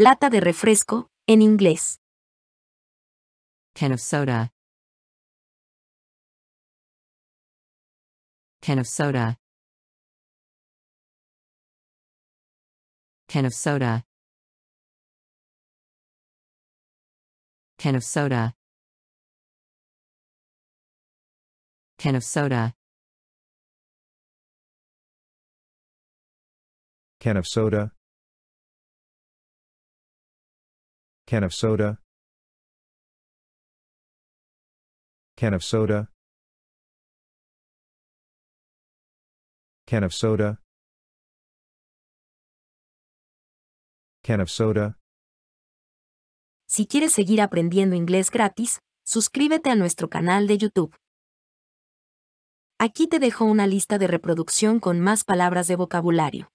Lata de refresco, en inglés. Can of soda. Can of soda. Can of soda. Can of soda. Can of soda. Can of soda. Can of soda. Can of soda. Can of soda. Can of soda. Si quieres seguir aprendiendo inglés gratis, suscríbete a nuestro canal de YouTube. Aquí te dejo una lista de reproducción con más palabras de vocabulario.